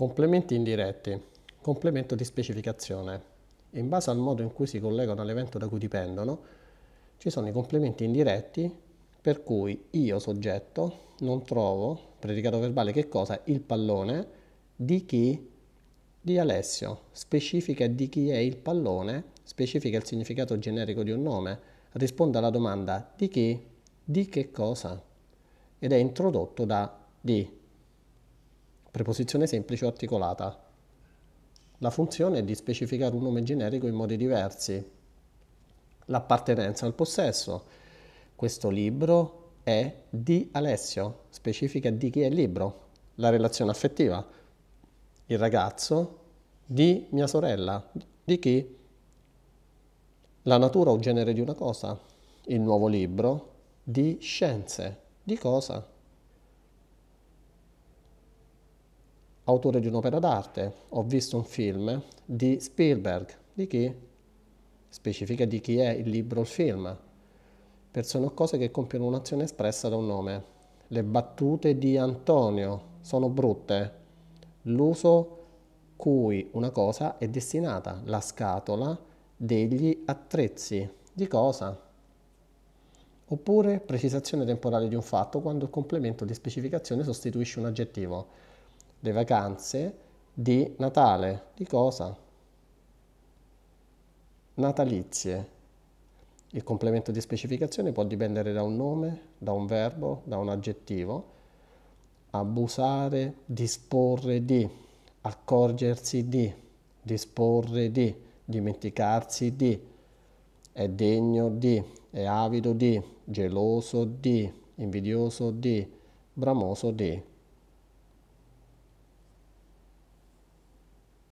Complementi indiretti. Complemento di specificazione. In base al modo in cui si collegano all'evento da cui dipendono, ci sono i complementi indiretti per cui io soggetto non trovo, predicato verbale che cosa? Il pallone di chi? Di Alessio. Specifica di chi è il pallone, specifica il significato generico di un nome, risponde alla domanda di chi? Di che cosa? Ed è introdotto da di. Preposizione semplice o articolata. La funzione è di specificare un nome generico in modi diversi. L'appartenenza al possesso. Questo libro è di Alessio, specifica di chi è il libro. La relazione affettiva. Il ragazzo di mia sorella. Di chi? La natura o genere di una cosa. Il nuovo libro di scienze. Di cosa? autore di un'opera d'arte, ho visto un film di Spielberg, di chi? Specifica di chi è il libro o il film. Persone o cose che compiono un'azione espressa da un nome. Le battute di Antonio sono brutte. L'uso cui una cosa è destinata, la scatola degli attrezzi. Di cosa? Oppure precisazione temporale di un fatto quando il complemento di specificazione sostituisce un aggettivo le vacanze di Natale. Di cosa? Natalizie. Il complemento di specificazione può dipendere da un nome, da un verbo, da un aggettivo. Abusare, disporre di, accorgersi di, disporre di, dimenticarsi di, è degno di, è avido di, geloso di, invidioso di, bramoso di.